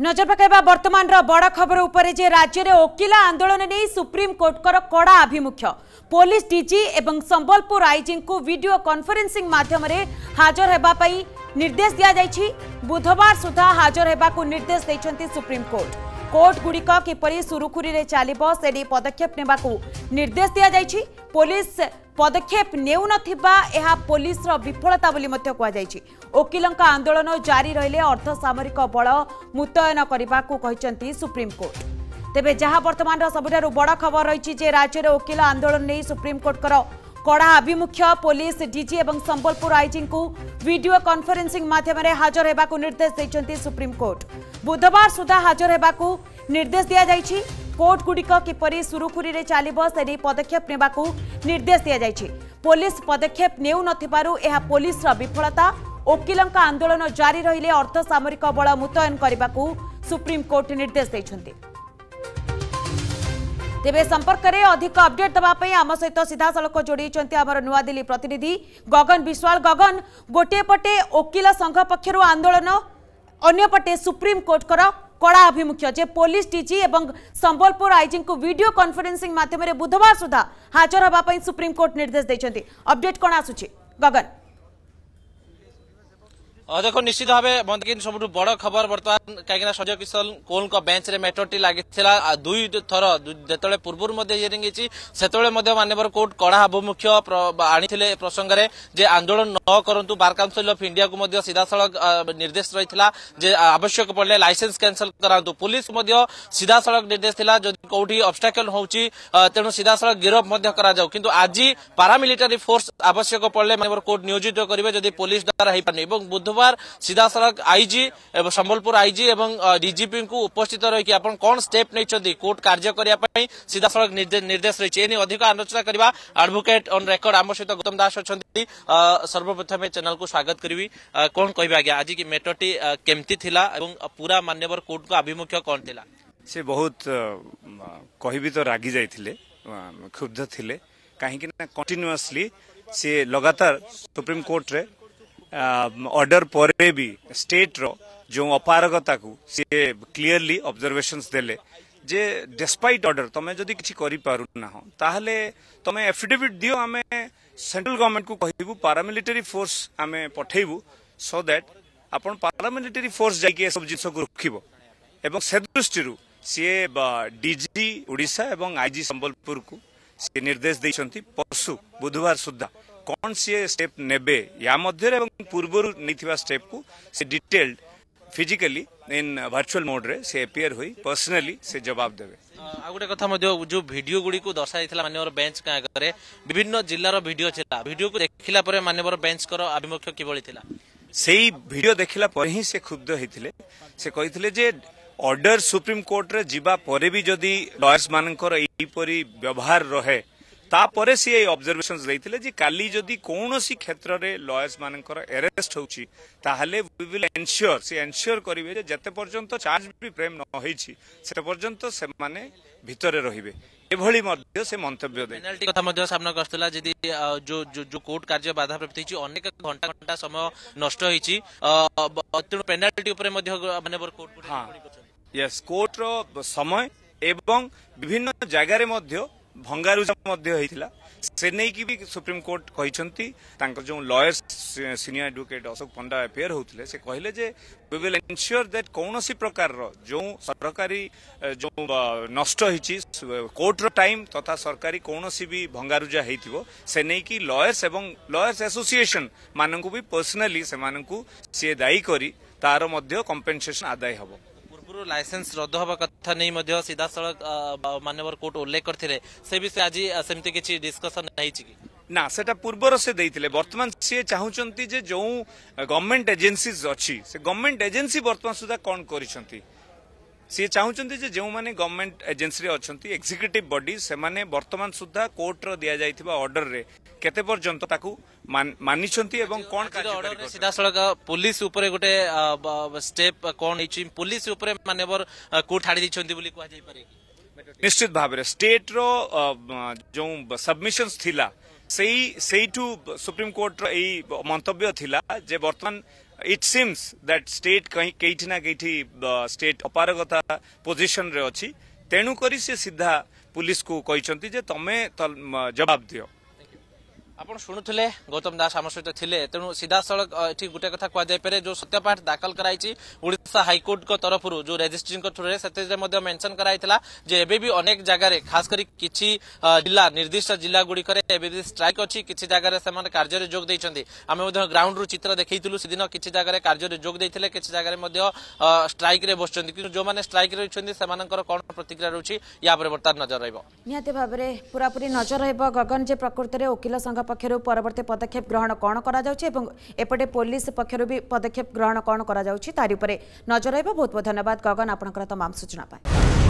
नजर पकड़ा बर्तमान बड़ खबर उपर जे राज्य में ओकिला आंदोलन नहीं सुप्रीमकोर्टर कड़ा आभिमुख्य पुलिस डी एवं संबलपुर आईजी को वीडियो कॉन्फ्रेंसिंग माध्यम हाजर होगा निर्देश दि जाए बुधवार सुधा हाजर होगा निर्देश देते सुप्रीमकोर्ट କୋର୍ଟଗୁଡ଼ିକ କିପରି ସୁରୁଖୁରୁରେ ଚାଲିବ ସେ ନେଇ ପଦକ୍ଷେପ ନେବାକୁ ନିର୍ଦ୍ଦେଶ ଦିଆଯାଇଛି ପୋଲିସ ପଦକ୍ଷେପ ନେଉନଥିବା ଏହା ପୋଲିସର ବିଫଳତା ବୋଲି ମଧ୍ୟ କୁହାଯାଇଛି ଓକିଲଙ୍କ ଆନ୍ଦୋଳନ ଜାରି ରହିଲେ ଅର୍ଦ୍ଧସାମରିକ ବଳ ମୁତୟନ କରିବାକୁ କହିଛନ୍ତି ସୁପ୍ରିମକୋର୍ଟ ତେବେ ଯାହା ବର୍ତ୍ତମାନର ସବୁଠାରୁ ବଡ଼ ଖବର ରହିଛି ଯେ ରାଜ୍ୟରେ ଓକିଲ ଆନ୍ଦୋଳନ ନେଇ ସୁପ୍ରିମକୋର୍ଟଙ୍କର কড়া আভিমুখ্য পুলিশ ডিজি এবং সম্বলপুর আইজিঙ্কু ভিডিও কনফরেন্সিং মাধ্যমে হাজর হওয়া নির্দেশ দিয়েছেন সুপ্রিমকোর্ট বুধবার সুদ্ধা হাজর হওয়া ନିର୍ଦ୍ଦେଶ ଦିଆଯାଇଛି କୋର୍ଟଗୁଡ଼ିକ କିପରି ସୁରୁଖୁରୁରେ ଚାଲିବ ସେ ନେଇ ପଦକ୍ଷେପ ନେବାକୁ ନିର୍ଦ୍ଦେଶ ଦିଆଯାଇଛି ପୋଲିସ ପଦକ୍ଷେପ ନେଉନଥିବାରୁ ଏହା ପୋଲିସର ବିଫଳତା ଓକିଲଙ୍କ ଆନ୍ଦୋଳନ ଜାରି ରହିଲେ ଅର୍ଦ୍ଧସାମରିକ ବଳ ମୁତୟନ କରିବାକୁ ସୁପ୍ରିମକୋର୍ଟ ନିର୍ଦ୍ଦେଶ ଦେଇଛନ୍ତି ତେବେ ସମ୍ପର୍କରେ ଅଧିକ ଅପଡେଟ୍ ଦେବା ପାଇଁ ଆମ ସହିତ ସିଧାସଳଖ ଯୋଡ଼ିଛନ୍ତି ଆମର ନୂଆଦିଲ୍ଲୀ ପ୍ରତିନିଧି ଗଗନ ବିଶ୍ୱାଳ ଗଗନ ଗୋଟିଏ ପଟେ ଓକିଲ ସଂଘ ପକ୍ଷରୁ ଆନ୍ଦୋଳନ ଅନ୍ୟପଟେ ସୁପ୍ରିମକୋର୍ଟଙ୍କର কড়া অভিমুখে যে পুলিশ টিটি এবং সম্বলপুর আইজিং কো ভিডিও কনফারেন্সিং মাধ্যমে বুধবার সোধা হাজির হওয়া পাই সুপ্রিম কোর্ট নির্দেশ দেছেন আপডেট কোন আসুছে গগন দেখো ନିଶ୍ଚିତ ଭାବେ ମନ୍ଦିର ସବୁଠୁ ବଡ଼ ଖବର ବର୍ତ୍ତମାନ କାହିଁକିନା ସଜୟ କିଶନ କୋଲଙ୍କ ବେଞ୍ଚରେ ମେଟରଟି ଲାଗିଥିଲା ଦୁଇ ଥର ଯେତେବେଳେ ପୂର୍ବରୁ ମଧ୍ୟ ହିୟରିଂ ହେଇଛି ସେତେବେଳେ ମଧ୍ୟ ମାନ୍ୟବର କୋର୍ଟ କଡ଼ା ଆଭିମୁଖ୍ୟ ଆଣିଥିଲେ ଏ ପ୍ରସଙ୍ଗରେ ଯେ ଆନ୍ଦୋଳନ ନ କରନ୍ତୁ ବାର୍ କାଉନସିଲ୍ ଅଫ୍ ଇଣ୍ଡିଆକୁ ମଧ୍ୟ ସିଧାସଳଖ ନିର୍ଦ୍ଦେଶ ରହିଥିଲା ଯେ ଆବଶ୍ୟକ ପଡ଼ିଲେ ଲାଇସେନ୍ସ କ୍ୟାନ୍ସଲ କରାନ୍ତୁ ପୁଲିସ୍ ମଧ୍ୟ ସିଧାସଳଖ ନିର୍ଦ୍ଦେଶ ଥିଲା ଯଦି କୋଉଠି ଅବଷ୍ଟାକଲ ହେଉଛି ତେଣୁ ସିଧାସଳଖ ଗିରଫ ମଧ୍ୟ କରାଯାଉ କିନ୍ତୁ ଆଜି ପାରାମିଲିଟାରୀ ଫୋର୍ସ ଆବଶ୍ୟକ ପଡ଼ିଲେ ମାନ୍ୟବର କୋର୍ଟ ନିୟୋଜିତ କରିବେ ଯଦି ପୋଲିସ ଦ୍ୱାରା ହେଇପାରୁନି ଏବଂ ବୁଧ ବୁଧବାର ସିଧାସଳଖ ଆଇଜି ଏବଂ ସମ୍ବଲପୁର ଆଇଜି ଏବଂ ଡିଜିପିଙ୍କୁ ଉପସ୍ଥିତ ରହିକି ଆପଣ କ'ଣ ଷ୍ଟେପ୍ ନେଇଛନ୍ତି କୋର୍ଟ କାର୍ଯ୍ୟ କରିବା ପାଇଁ ସିଧାସଳଖ ନିର୍ଦ୍ଦେଶ ରହିଛି ଏ ନେଇ ଅଧିକ ଆଲୋଚନା କରିବା ଆଡଭୋକେଟ୍ ଅନ୍ ରେକର୍ଡ ଆମ ସହିତ ଗୌତମ ଦାସ ଅଛନ୍ତି ସର୍ବପ୍ରଥମେ ଚ୍ୟାନେଲକୁ ସ୍ୱାଗତ କରିବି କ'ଣ କହିବେ ଆଜ୍ଞା ଆଜି ମେଟରଟି କେମିତି ଥିଲା ଏବଂ ପୁରା ମାନ୍ୟବର କୋର୍ଟଙ୍କ ଆଭିମୁଖ୍ୟ କ'ଣ ଥିଲା ସେ ବହୁତ କହିବି ତ ରାଗି ଯାଇଥିଲେ କ୍ଷୁବ୍ଧ ଥିଲେ କାହିଁକି ନା କଣ୍ଟିନ୍ୟୁଅସଲି ସିଏ ଲଗାତାର ସୁପ୍ରିମକୋର୍ଟରେ ଅର୍ଡର ପରେ ବି ଷ୍ଟେଟ୍ର ଯେଉଁ ଅପାରଗତାକୁ ସିଏ କ୍ଲିୟରଲି ଅବଜରଭେସନ୍ସ ଦେଲେ ଯେ ଡେସ୍ପାଇଟ୍ ଅର୍ଡର ତମେ ଯଦି କିଛି କରିପାରୁନାହ ତାହେଲେ ତମେ ଆଫିଡେଭିଟ୍ ଦିଅ ଆମେ ସେଣ୍ଟ୍ରାଲ ଗଭର୍ଣ୍ଣମେଣ୍ଟକୁ କହିବୁ ପାରାମିଲିଟାରୀ ଫୋର୍ସ ଆମେ ପଠେଇବୁ ସୋ ଦ୍ୟାଟ୍ ଆପଣ ପାରାମିଲିଟାରୀ ଫୋର୍ସ ଯାଇକି ଏସବୁ ଜିନିଷକୁ ରୋକିବ ଏବଂ ସେ ଦୃଷ୍ଟିରୁ ସିଏ ଡିଜି ଓଡ଼ିଶା ଏବଂ ଆଇଜି ସମ୍ବଲପୁରକୁ ସେ ନିର୍ଦ୍ଦେଶ ଦେଇଛନ୍ତି ପରଶୁ ବୁଧବାର ସୁଦ୍ଧା कौन सी स्टेप नेबे या मध्य पूर्व नहीं स्टेप को से डिटेल्ड फिजिकली इन भर्चुआल मोड्रे से एपियर हो पर्सनाली से जवाब देवे ଆଉ ଗୋଟେ କଥା ମଧ୍ୟ ଯୋଉ ଭିଡିଓ ଗୁଡ଼ିକୁ ଦର୍ଶାଯାଇଥିଲା ମାନ୍ୟବର ବେଞ୍ଚଙ୍କ ଆଗରେ ବିଭିନ୍ନ ଜିଲ୍ଲାର ଭିଡିଓ ଥିଲା ଭିଡିଓକୁ ଦେଖିଲା ପରେ ମାନ୍ୟବର ବେଞ୍ଚଙ୍କର ଆଭିମୁଖ୍ୟ କିଭଳି ଥିଲା ସେଇ ଭିଡିଓ ଦେଖିଲା ପରେ ହିଁ ସେ କ୍ଷୁବ୍ଧ ହେଇଥିଲେ ସେ କହିଥିଲେ ଯେ ଅର୍ଡର ସୁପ୍ରିମକୋର୍ଟରେ ଯିବା ପରେ ବି ଯଦି ଲୟର୍ସ ମାନଙ୍କର ଏହିପରି ବ୍ୟବହାର ରହେ তাপরে সি এই অবজরভেসন দিয়ে যে কালি যদি কৌশি ক্ষেত্রে লয়ের্স মানকর এরেস্ট হচ্ছে তাহলে উই উইল এনসিওর সি এনসিওর করবে যে যেতে পর্যন্ত চার্জ বি প্রেম ন হয়েছি সেটা পর্যন্ত সেমানে ভিতরে রহবে এভাবে মধ্যে সে মন্তব্য দেয় পেনাল্টি কথা মধ্যে সামনাকু আসুলা যদি যে যে কোর্ট কার্য বাধাপ্রাপ্ত হয়েছে অনেক ঘন্টা ঘন্টা সময় নষ্ট হয়েছে তেণু পেনাল্টি উপরে মধ্যে মানে কোর্ট হ্যাঁ ইয়েস কোর্টর সময় এবং বিভিন্ন জায়গায় মধ্যে ଭଙ୍ଗାରୁଜା ମଧ୍ୟ ହେଇଥିଲା ସେ ନେଇକି ବି ସୁପ୍ରିମକୋର୍ଟ କହିଛନ୍ତି ତାଙ୍କର ଯେଉଁ lawyer senior advocate Ashok Panda appear ହେଉଥିଲେ ସେ କହିଲେ ଯେ ୱି ୱିଲ୍ ଏନ୍ସିଓର ଦ୍ୟାଟ୍ କୌଣସି ପ୍ରକାରର ଯେଉଁ ସରକାରୀ ଯେଉଁ ନଷ୍ଟ ହେଇଛି କୋର୍ଟର ଟାଇମ୍ ତଥା ସରକାରୀ କୌଣସି ବି ଭଙ୍ଗାରୁଜା ହେଇଥିବ ସେ ନେଇକି ଲୟର୍ସ ଏବଂ ଲୟର୍ସ ଆସୋସିଏସନ୍ ମାନଙ୍କୁ ବି ପର୍ସନାଲି ସେମାନଙ୍କୁ ସିଏ ଦାୟୀ କରି ତାର ମଧ୍ୟ କମ୍ପେନ୍ସେସନ୍ ଆଦାୟ ହେବ ପୂର୍ବରୁ ଲାଇସେନ୍ସ ରଦ୍ଦ ହେବା କଥା ନେଇ ମଧ୍ୟ ସିଧାସଳଖ ମାନ୍ୟବର କୋର୍ଟ ଉଲ୍ଲେଖ କରିଥିଲେ ସେ ବିଷୟରେ ଆଜି ସେମିତି କିଛି ଡିସ୍କସନ୍ ହେଇଛି କି ନା ସେଟା ପୂର୍ବର ସେ ଦେଇଥିଲେ ବର୍ତ୍ତମାନ ସିଏ ଚାହୁଁଛନ୍ତି ଯେ ଯେଉଁ ଗଭର୍ଣ୍ଣମେଣ୍ଟ ଏଜେନ୍ସିଜ୍ ଅଛି ସେ ଗଭର୍ଣ୍ଣମେଣ୍ଟ ଏଜେନ୍ସି ବର୍ତ୍ତମାନ ସୁଦ୍ଧା କ'ଣ କରିଛନ୍ତି ସିଏ ଚାହୁଁଛନ୍ତି ଯେ ଯେଉଁମାନେ ଗଭର୍ଣ୍ଣମେଣ୍ଟ ଏଜେନ୍ସିରେ ଅଛନ୍ତି ଏକ୍ଜିକ୍ୟୁଟିଭ୍ ବଡି ସେମାନେ ବର୍ତ୍ତମାନ ସୁଦ୍ଧା କୋର୍ଟର ଦିଆଯାଇଥିବା ଅର୍ଡରରେ কেতে পর্যন্ত তাকু মানিছন্তি এবং কোন কাজ সিধাসলখ পুলিশ উপরে গটে স্টেপ কোন হইছি পুলিশ উপরে মানেবর কো ঠাড়ি দিছন্তি বলি কোয়া যাই পারে নিশ্চিত ভাবে স্টেট রো যো সাবমিশনস থিলা সেই সেইটু সুপ্রিম কোর্ট কোর্টর এই মন্তব্য থিলা যে বর্তমান ইট সিমস দ্যাট স্টেট কেইটি না কেইটি স্টেট অপারগতা পজিশন রে অছি তেণু করি সে সিধা পুলিশ কু কইছন্তি যে তমে জবাব দিও ଆପଣ ଶୁଣୁଥିଲେ ଗୌତମ ଦାସ ଆମ ସହିତ ଥିଲେ ତେଣୁ ସିଧାସଳଖ ଏଠି ଗୋଟେ କଥା କୁହାଯାଇପାରେ ଯେଉଁ ସତ୍ୟପାଠ ଦାଖଲ କରାଯାଇଛି ଓଡ଼ିଶା ହାଇକୋର୍ଟଙ୍କ ତରଫରୁ ଯେଉଁ ରେଜିଷ୍ଟ୍ରିଙ୍କ ଥ୍ରୁରେ ସେଥିରେ ମଧ୍ୟ ମେନ୍ସନ୍ କରାଯାଇଥିଲା ଯେ ଏବେ ବି ଅନେକ ଜାଗାରେ ଖାସ କରି କିଛି ଜିଲ୍ଲା ନିର୍ଦ୍ଦିଷ୍ଟ ଜିଲ୍ଲା ଗୁଡ଼ିକରେ ଏବେ ବି ଷ୍ଟ୍ରାଇକ୍ ଅଛି କିଛି ଜାଗାରେ ସେମାନେ କାର୍ଯ୍ୟରେ ଯୋଗ ଦେଇଛନ୍ତି ଆମେ ମଧ୍ୟ ଗ୍ରାଉଣ୍ଡରୁ ଚିତ୍ର ଦେଖେଇଥିଲୁ ସେଦିନ କିଛି ଜାଗାରେ କାର୍ଯ୍ୟରେ ଯୋଗ ଦେଇଥିଲେ କିଛି ଜାଗାରେ ମଧ୍ୟ ଷ୍ଟ୍ରାଇକ୍ରେ ବସୁଛନ୍ତି କିନ୍ତୁ ଯେଉଁମାନେ ଷ୍ଟ୍ରାଇକ୍ରେ ରହିଛନ୍ତି ସେମାନଙ୍କର କ'ଣ ପ୍ରତିକ୍ରିୟା ରହୁଛି ୟା ଉପରେ ବର୍ତ୍ତମାନ ନଜର ରହିବ ନିହାତି ଭାବରେ ପୁରାପୁରି ନଜର ରହିବ ଗଗନ ଯେ ପ୍ରକୃତରେ ଓକିଲ ସଂଘ ପକ୍ଷରୁ ପରବର୍ତ୍ତୀ ପଦକ୍ଷେପ ଗ୍ରହଣ କ'ଣ କରାଯାଉଛି ଏବଂ ଏପଟେ ପୋଲିସ ପକ୍ଷରୁ ବି ପଦକ୍ଷେପ ଗ୍ରହଣ କ'ଣ କରାଯାଉଛି ତାରି ଉପରେ ନଜର ରହିବ ବହୁତ ବହୁତ ଧନ୍ୟବାଦ ଗଗନ ଆପଣଙ୍କର ତମାମ ସୂଚନା ପାଇଁ